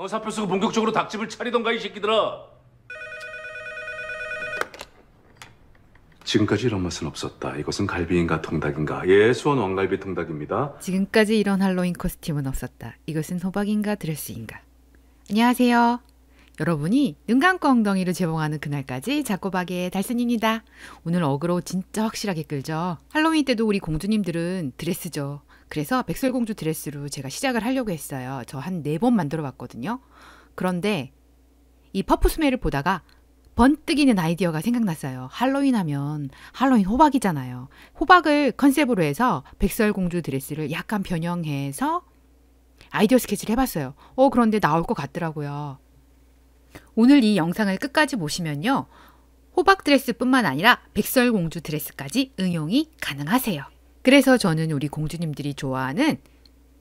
어 사표 쓰고 본격적으로 닭집을 차리던가 이 새끼들아. 지금까지 이런 맛은 없었다. 이것은 갈비인가 통닭인가? 예, 수원 왕갈비 통닭입니다. 지금까지 이런 할로윈 코스튬은 없었다. 이것은 호박인가 드레스인가? 안녕하세요. 여러분이 눈 감고 엉덩이를 제봉하는 그날까지 자꼬박의 달순입니다. 오늘 어그로 진짜 확실하게 끌죠. 할로윈 때도 우리 공주님들은 드레스죠. 그래서 백설공주 드레스로 제가 시작을 하려고 했어요. 저 한 네 번 만들어 봤거든요. 그런데 이 퍼프스메를 보다가 번뜩이는 아이디어가 생각났어요. 할로윈 하면 할로윈 호박이잖아요. 호박을 컨셉으로 해서 백설공주 드레스를 약간 변형해서 아이디어 스케치를 해봤어요. 어, 그런데 나올 것 같더라고요. 오늘 이 영상을 끝까지 보시면요. 호박 드레스뿐만 아니라 백설공주 드레스까지 응용이 가능하세요. 그래서 저는 우리 공주님들이 좋아하는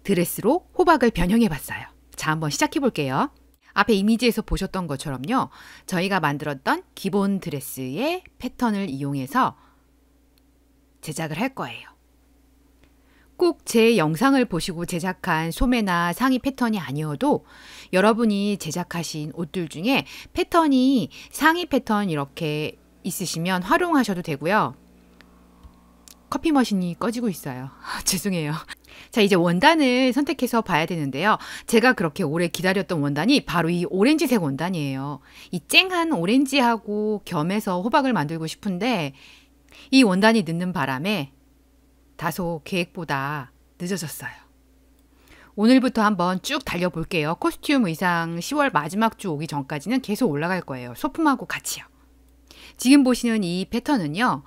드레스로 호박을 변형해 봤어요. 자, 한번 시작해 볼게요. 앞에 이미지에서 보셨던 것처럼요. 저희가 만들었던 기본 드레스의 패턴을 이용해서 제작을 할 거예요. 꼭 제 영상을 보시고 제작한 소매나 상의 패턴이 아니어도 여러분이 제작하신 옷들 중에 패턴이 상의 패턴 이렇게 있으시면 활용하셔도 되고요. 커피 머신이 꺼지고 있어요. 아, 죄송해요. 자, 이제 원단을 선택해서 봐야 되는데요. 제가 그렇게 오래 기다렸던 원단이 바로 이 오렌지색 원단이에요. 이 쨍한 오렌지하고 겸해서 호박을 만들고 싶은데 이 원단이 늦는 바람에 다소 계획보다 늦어졌어요. 오늘부터 한번 쭉 달려볼게요. 코스튬 의상 10월 마지막 주 오기 전까지는 계속 올라갈 거예요. 소품하고 같이요. 지금 보시는 이 패턴은요.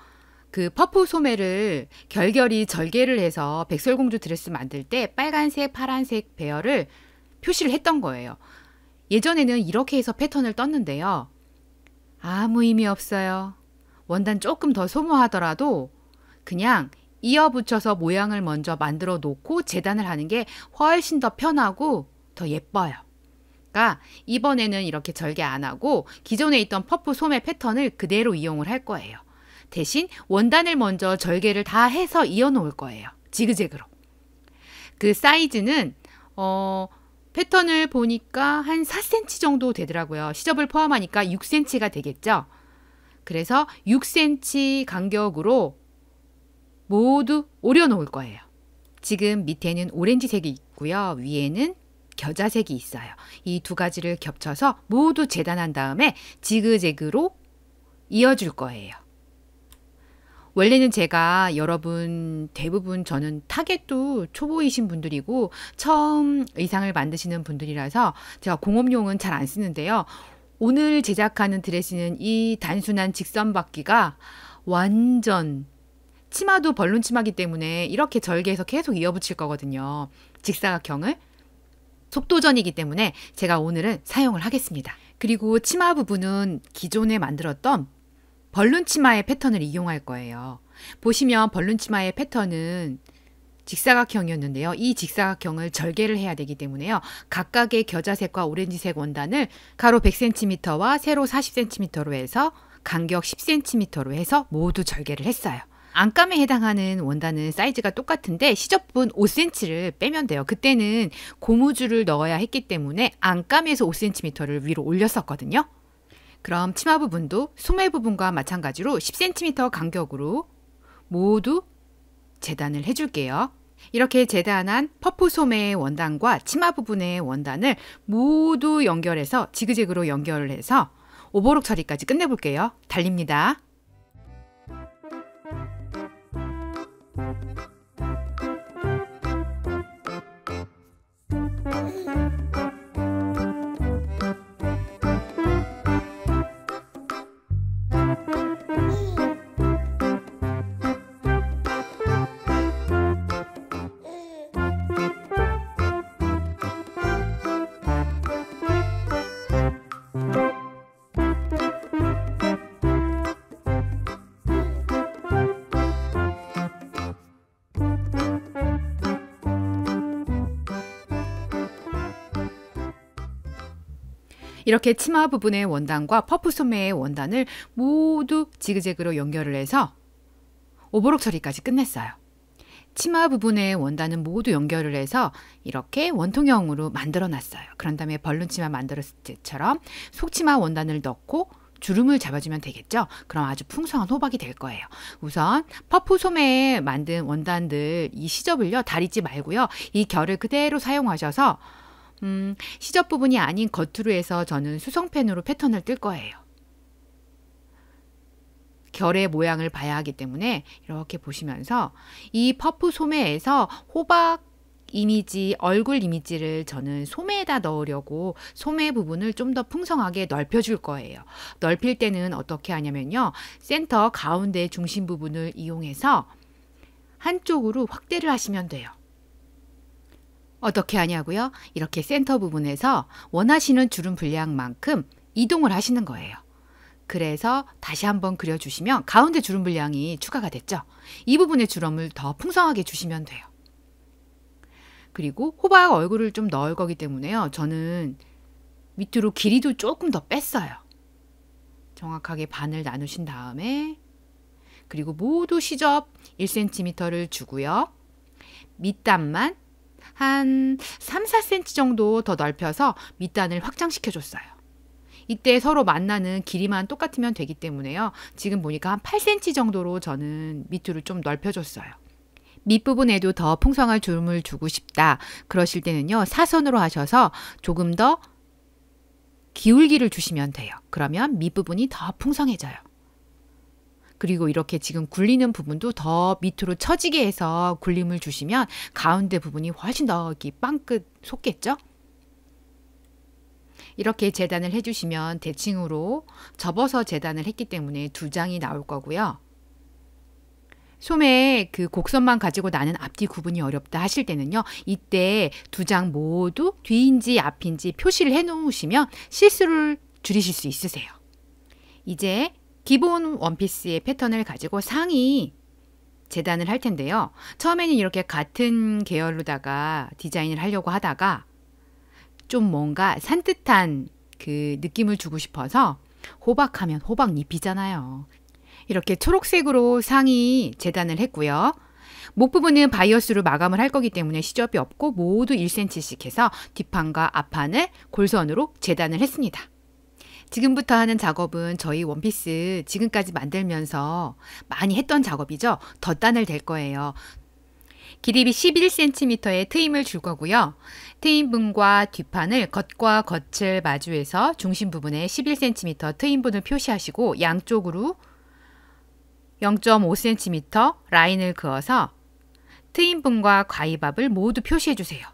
그 퍼프 소매를 결결이 절개를 해서 백설공주 드레스 만들 때 빨간색, 파란색 배열을 표시를 했던 거예요. 예전에는 이렇게 해서 패턴을 떴는데요. 아무 의미 없어요. 원단 조금 더 소모하더라도 그냥 이어 붙여서 모양을 먼저 만들어 놓고 재단을 하는 게 훨씬 더 편하고 더 예뻐요. 그러니까 이번에는 이렇게 절개 안 하고 기존에 있던 퍼프 소매 패턴을 그대로 이용을 할 거예요. 대신 원단을 먼저 절개를 다 해서 이어놓을 거예요. 지그재그로. 그 사이즈는 어, 패턴을 보니까 한 4cm 정도 되더라고요. 시접을 포함하니까 6cm가 되겠죠. 그래서 6cm 간격으로 모두 오려놓을 거예요. 지금 밑에는 오렌지색이 있고요. 위에는 겨자색이 있어요. 이 두 가지를 겹쳐서 모두 재단한 다음에 지그재그로 이어줄 거예요. 원래는 제가 여러분 대부분 저는 타겟도 초보이신 분들이고 처음 의상을 만드시는 분들이라서 제가 공업용은 잘 안 쓰는데요. 오늘 제작하는 드레스는 이 단순한 직선 바퀴가 완전 치마도 벌룬 치마기 때문에 이렇게 절개해서 계속 이어붙일 거거든요. 직사각형을 속도전이기 때문에 제가 오늘은 사용을 하겠습니다. 그리고 치마 부분은 기존에 만들었던 벌룬 치마의 패턴을 이용할 거예요. 보시면 벌룬 치마의 패턴은 직사각형이었는데요. 이 직사각형을 절개를 해야 되기 때문에요. 각각의 겨자색과 오렌지색 원단을 가로 100cm와 세로 40cm로 해서 간격 10cm로 해서 모두 절개를 했어요. 안감에 해당하는 원단은 사이즈가 똑같은데 시접분 5cm를 빼면 돼요. 그때는 고무줄을 넣어야 했기 때문에 안감에서 5cm를 위로 올렸었거든요. 그럼 치마 부분도 소매 부분과 마찬가지로 10cm 간격으로 모두 재단을 해줄게요. 이렇게 재단한 퍼프 소매의 원단과 치마 부분의 원단을 모두 연결해서 지그재그로 연결을 해서 오버록 처리까지 끝내볼게요. 달립니다. 이렇게 치마 부분의 원단과 퍼프 소매의 원단을 모두 지그재그로 연결을 해서 오버록 처리까지 끝냈어요. 치마 부분의 원단은 모두 연결을 해서 이렇게 원통형으로 만들어 놨어요. 그런 다음에 벌룬 치마 만들었을 때처럼 속치마 원단을 넣고 주름을 잡아주면 되겠죠? 그럼 아주 풍성한 호박이 될 거예요. 우선 퍼프 소매에 만든 원단들 이 시접을요 다리지 말고요 이 결을 그대로 사용하셔서 음, 시접 부분이 아닌 겉으로 해서 저는 수성펜으로 패턴을 뜰 거예요. 결의 모양을 봐야 하기 때문에 이렇게 보시면서 이 퍼프 소매에서 호박 이미지, 얼굴 이미지를 저는 소매에다 넣으려고 소매 부분을 좀 더 풍성하게 넓혀줄 거예요. 넓힐 때는 어떻게 하냐면요. 센터 가운데 중심 부분을 이용해서 한쪽으로 확대를 하시면 돼요. 어떻게 하냐고요? 이렇게 센터 부분에서 원하시는 주름 분량만큼 이동을 하시는 거예요. 그래서 다시 한번 그려주시면 가운데 주름 분량이 추가가 됐죠. 이부분에 주름을 더 풍성하게 주시면 돼요. 그리고 호박 얼굴을 좀 넣을 거기 때문에요. 저는 밑으로 길이도 조금 더 뺐어요. 정확하게 반을 나누신 다음에 그리고 모두 시접 1cm를 주고요. 밑단만 한 3, 4cm 정도 더 넓혀서 밑단을 확장시켜 줬어요. 이때 서로 만나는 길이만 똑같으면 되기 때문에요. 지금 보니까 한 8cm 정도로 저는 밑으로 좀 넓혀줬어요. 밑부분에도 더 풍성한 줌을 주고 싶다. 그러실 때는요. 사선으로 하셔서 조금 더 기울기를 주시면 돼요. 그러면 밑부분이 더 풍성해져요. 그리고 이렇게 지금 굴리는 부분도 더 밑으로 처지게 해서 굴림을 주시면 가운데 부분이 훨씬 더 빵끝 속겠죠? 이렇게 재단을 해주시면 대칭으로 접어서 재단을 했기 때문에 두 장이 나올 거고요. 소매 그 곡선만 가지고 나는 앞뒤 구분이 어렵다 하실 때는요. 이때 두 장 모두 뒤인지 앞인지 표시를 해 놓으시면 실수를 줄이실 수 있으세요. 이제 기본 원피스의 패턴을 가지고 상의 재단을 할 텐데요. 처음에는 이렇게 같은 계열로다가 디자인을 하려고 하다가 좀 뭔가 산뜻한 그 느낌을 주고 싶어서 호박하면 호박잎이잖아요. 이렇게 초록색으로 상의 재단을 했고요. 목 부분은 바이어스로 마감을 할 거기 때문에 시접이 없고 모두 1cm씩 해서 뒷판과 앞판을 골선으로 재단을 했습니다. 지금부터 하는 작업은 저희 원피스 지금까지 만들면서 많이 했던 작업이죠. 덧단을 댈 거예요. 길이비 11cm의 트임을 줄 거고요. 트임분과 뒷판을 겉과 겉을 마주해서 중심 부분에 11cm 트임분을 표시하시고 양쪽으로 0.5cm 라인을 그어서 트임분과 과이밥을 모두 표시해 주세요.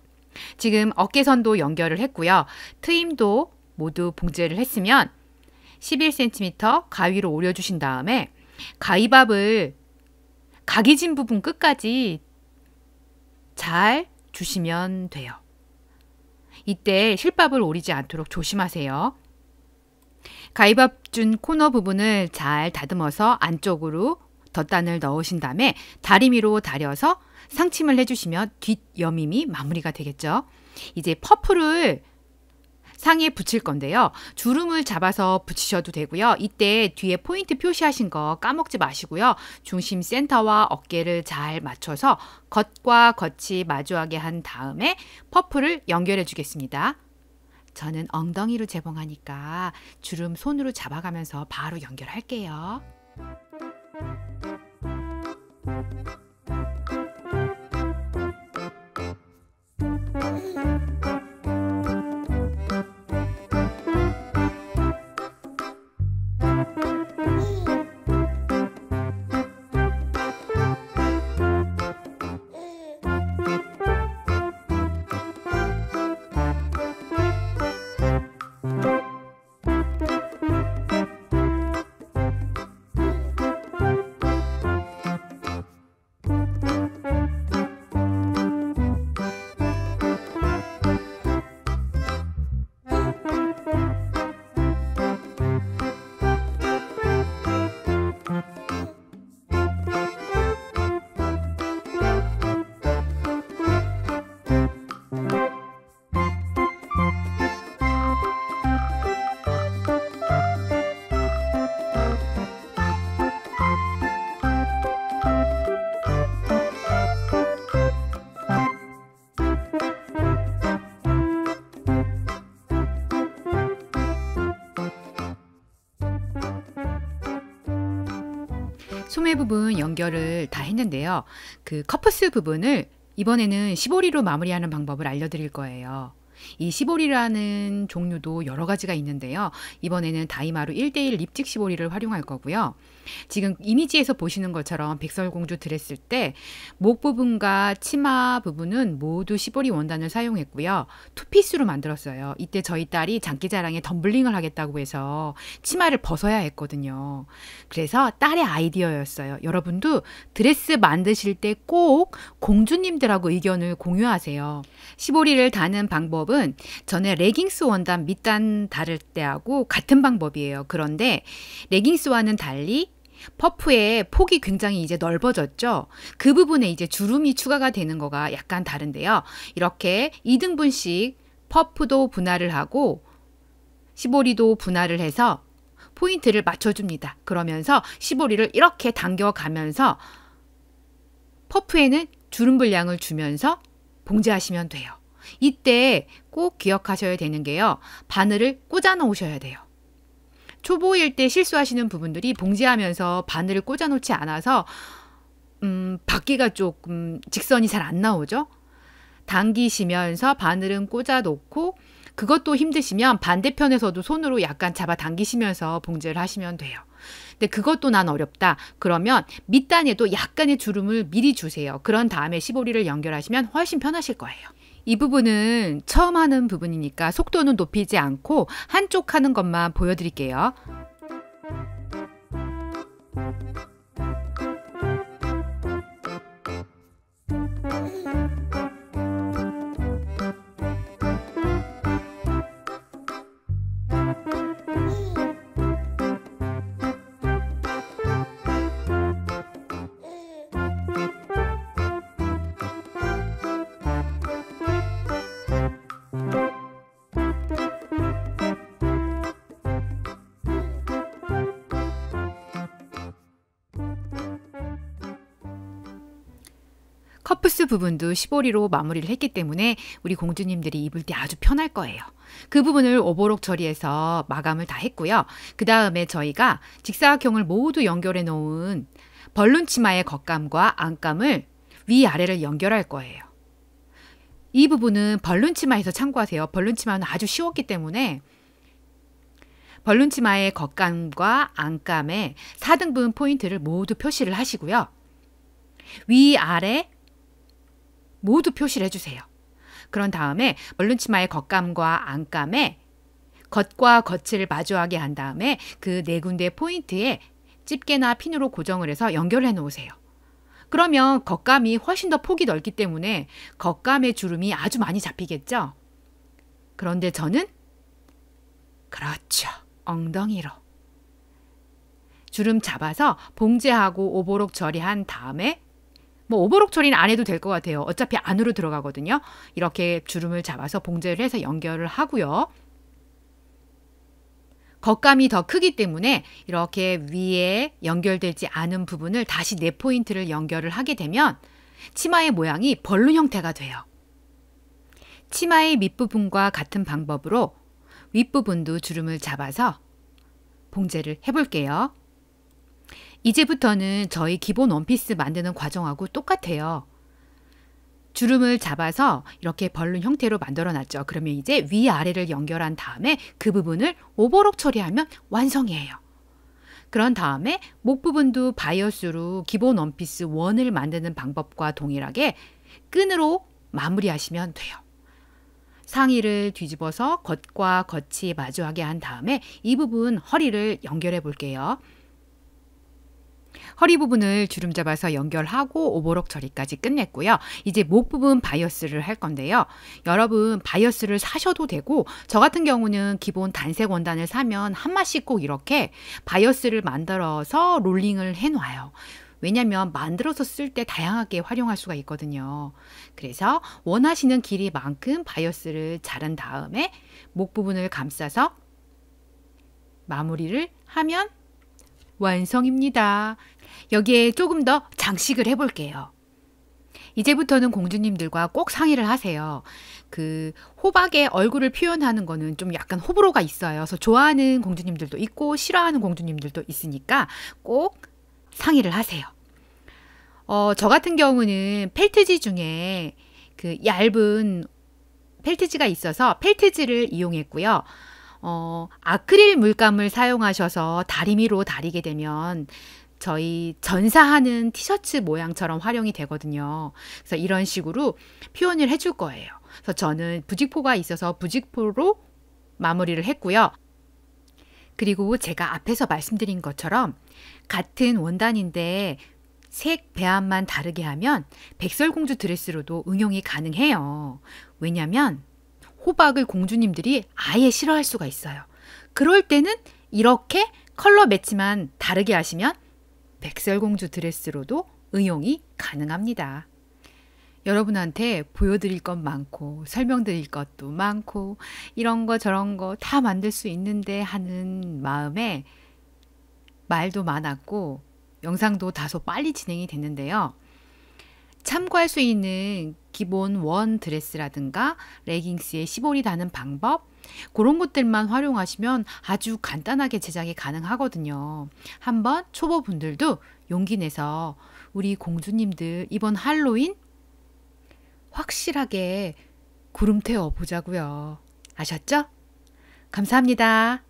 지금 어깨선도 연결을 했고요. 트임도 모두 봉제를 했으면 11cm 가위로 오려주신 다음에 가위밥을 각이진 부분 끝까지 잘 주시면 돼요. 이때 실밥을 오리지 않도록 조심하세요. 가위밥 준 코너 부분을 잘 다듬어서 안쪽으로 덧단을 넣으신 다음에 다리미로 다려서 상침을 해주시면 뒷여밈이 마무리가 되겠죠. 이제 퍼프를 상에 붙일 건데요. 주름을 잡아서 붙이셔도 되고요. 이때 뒤에 포인트 표시하신 거 까먹지 마시고요. 중심 센터와 어깨를 잘 맞춰서 겉과 겉이 마주하게 한 다음에 퍼프를 연결해 주겠습니다. 저는 엉덩이로 재봉하니까 주름 손으로 잡아가면서 바로 연결할게요. 부분 연결을 다 했는데요. 그 커프스 부분을 이번에는 시보리로 마무리하는 방법을 알려드릴 거예요. 이 시보리라는 종류도 여러 가지가 있는데요. 이번에는 다이마루 1대1 립틱 시보리를 활용할 거고요. 지금 이미지에서 보시는 것처럼 백설공주 드렸을때목 부분과 치마 부분은 모두 시보리 원단을 사용했고요. 투피스로 만들었어요. 이때 저희 딸이 장기자랑에 덤블링을 하겠다고 해서 치마를 벗어야 했거든요. 그래서 딸의 아이디어였어요. 여러분도 드레스 만드실 때 꼭 공주님들하고 의견을 공유하세요. 시보리를 다는 방법은 전에 레깅스 원단 밑단 다를 때하고 같은 방법이에요. 그런데 레깅스와는 달리 퍼프의 폭이 굉장히 이제 넓어졌죠. 그 부분에 이제 주름이 추가가 되는 거가 약간 다른데요. 이렇게 2등분씩 퍼프도 분할을 하고 시보리도 분할을 해서 포인트를 맞춰줍니다. 그러면서 시보리를 이렇게 당겨가면서 퍼프에는 주름 분량을 주면서 봉제하시면 돼요. 이때 꼭 기억하셔야 되는 게요. 바늘을 꽂아 놓으셔야 돼요. 초보일 때 실수하시는 부분들이 봉지하면서 바늘을 꽂아놓지 않아서 음, 바퀴가 조금 직선이 잘 안 나오죠. 당기시면서 바늘은 꽂아놓고 그것도 힘드시면 반대편에서도 손으로 약간 잡아당기시면서 봉제를 하시면 돼요. 근데 그것도 난 어렵다. 그러면 밑단에도 약간의 주름을 미리 주세요. 그런 다음에 시보리를 연결하시면 훨씬 편하실 거예요. 이 부분은 처음 하는 부분이니까 속도는 높이지 않고 한쪽 하는 것만 보여드릴게요. 퍼프스 부분도 시보리로 마무리를 했기 때문에 우리 공주님들이 입을 때 아주 편할 거예요. 그 부분을 오버록 처리해서 마감을 다 했고요. 그 다음에 저희가 직사각형을 모두 연결해 놓은 벌룬 치마의 겉감과 안감을 위아래를 연결할 거예요. 이 부분은 벌룬 치마에서 참고하세요. 벌룬 치마는 아주 쉬웠기 때문에 벌룬 치마의 겉감과 안감에 4등분 포인트를 모두 표시를 하시고요. 위아래 모두 표시를 해주세요. 그런 다음에 얼른치마의 겉감과 안감에 겉과 겉을 마주하게 한 다음에 그 네 군데 포인트에 집게나 핀으로 고정을 해서 연결해 놓으세요. 그러면 겉감이 훨씬 더 폭이 넓기 때문에 겉감의 주름이 아주 많이 잡히겠죠? 그런데 저는 그렇죠. 엉덩이로. 주름 잡아서 봉제하고 오보록 처리한 다음에 뭐 오버록 처리는 안 해도 될 것 같아요. 어차피 안으로 들어가거든요. 이렇게 주름을 잡아서 봉제를 해서 연결을 하고요. 겉감이 더 크기 때문에 이렇게 위에 연결되지 않은 부분을 다시 네 포인트를 연결을 하게 되면 치마의 모양이 벌룬 형태가 돼요. 치마의 밑부분과 같은 방법으로 윗부분도 주름을 잡아서 봉제를 해볼게요. 이제부터는 저희 기본 원피스 만드는 과정하고 똑같아요. 주름을 잡아서 이렇게 벌룬 형태로 만들어 놨죠. 그러면 이제 위아래를 연결한 다음에 그 부분을 오버록 처리하면 완성이에요. 그런 다음에 목 부분도 바이어스로 기본 원피스 원을 만드는 방법과 동일하게 끈으로 마무리하시면 돼요. 상의를 뒤집어서 겉과 겉이 마주하게 한 다음에 이 부분 허리를 연결해 볼게요. 허리 부분을 주름 잡아서 연결하고 오버록 처리까지 끝냈고요. 이제 목 부분 바이어스를 할 건데요. 여러분 바이어스를 사셔도 되고 저 같은 경우는 기본 단색 원단을 사면 한 마씩 꼭 이렇게 바이어스를 만들어서 롤링을 해놔요. 왜냐면 만들어서 쓸 때 다양하게 활용할 수가 있거든요. 그래서 원하시는 길이만큼 바이어스를 자른 다음에 목 부분을 감싸서 마무리를 하면 완성입니다. 여기에 조금 더 장식을 해볼게요. 이제부터는 공주님들과 꼭 상의를 하세요. 그 호박의 얼굴을 표현하는 거는 좀 약간 호불호가 있어요. 그래서 좋아하는 공주님들도 있고 싫어하는 공주님들도 있으니까 꼭 상의를 하세요. 어, 저 같은 경우는 펠트지 중에 그 얇은 펠트지가 있어서 펠트지를 이용했고요. 어, 아크릴 물감을 사용하셔서 다리미로 다리게 되면 저희 전사하는 티셔츠 모양처럼 활용이 되거든요. 그래서 이런 식으로 표현을 해줄 거예요. 그래서 저는 부직포가 있어서 부직포로 마무리를 했고요. 그리고 제가 앞에서 말씀드린 것처럼 같은 원단인데 색 배합만 다르게 하면 백설공주 드레스로도 응용이 가능해요. 왜냐면 호박을 공주님들이 아예 싫어할 수가 있어요. 그럴 때는 이렇게 컬러 매치만 다르게 하시면 백설공주 드레스로도 응용이 가능합니다. 여러분한테 보여드릴 것 많고 설명드릴 것도 많고 이런 거 저런 거 다 만들 수 있는데 하는 마음에 말도 많았고 영상도 다소 빨리 진행이 됐는데요. 참고할 수 있는 기본 원 드레스라든가 레깅스에 시보리 다는 방법 그런 것들만 활용하시면 아주 간단하게 제작이 가능하거든요. 한번 초보분들도 용기 내서 우리 공주님들 이번 할로윈 확실하게 구름 태워 보자고요. 아셨죠? 감사합니다.